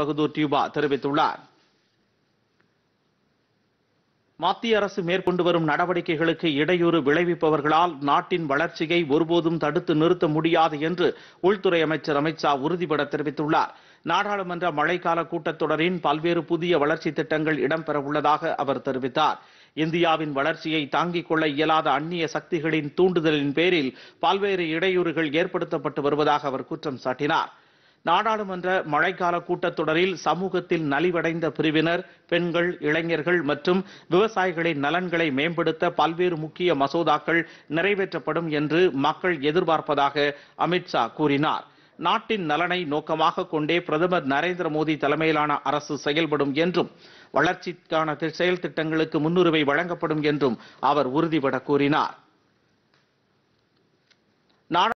பகதூர் டியூபா தெரிவித்துள்ளார் மத்திய அரசு மேற்கொண்டு வரும் நடவடிக்கைகளுக்கு இடையூறு விளைவிப்பவர்களால் நாட்டின் வளர்ச்சியை ஒருபோதும் தடுத்து நிறுத்த முடியாது என்று உள்துறை அமைச்சர் அமித்ஷா உறுதிபட தெரிவித்துள்ளார் நாடாளுமன்ற மழைக்கால கூட்டத்தொடரின் பல்வேறு புதிய வளர்ச்சி திட்டங்கள் இடம்பெறவுள்ளதாக அவர் தெரிவித்தார் இந்தியாவின் வளர்ச்சியை தாங்கிக் கொள்ள இயலாத அந்நிய சக்திகளின் தூண்டுதலின் பேரில் பல்வேறு இடையூறுகள் ஏற்படுத்தப்பட்டு வருவதாக அவர் குற்றம் சாட்டினாா் நாடாளுமன்ற மழைக்கால கூட்டத்தொடரில் சமூகத்தில் நலிவடைந்த பிரிவினர் பெண்கள் இளைஞர்கள் மற்றும் விவசாயிகளின் நலன்களை மேம்படுத்த பல்வேறு முக்கிய மசோதாக்கள் நிறைவேற்றப்படும் என்று மக்கள் எதிர்பார்ப்பதாக அமித்ஷா கூறினார் நாட்டின் நலனை நோக்கமாக கொண்டே பிரதமர் நரேந்திர மோடி தலைமையிலான அரசு செயல்படும் என்றும் வளர்ச்சிக்கான செயல் திட்டங்களுக்கு முன்னுரிமை வழங்கப்படும் என்றும் அவர் உறுதிபட கூறினார்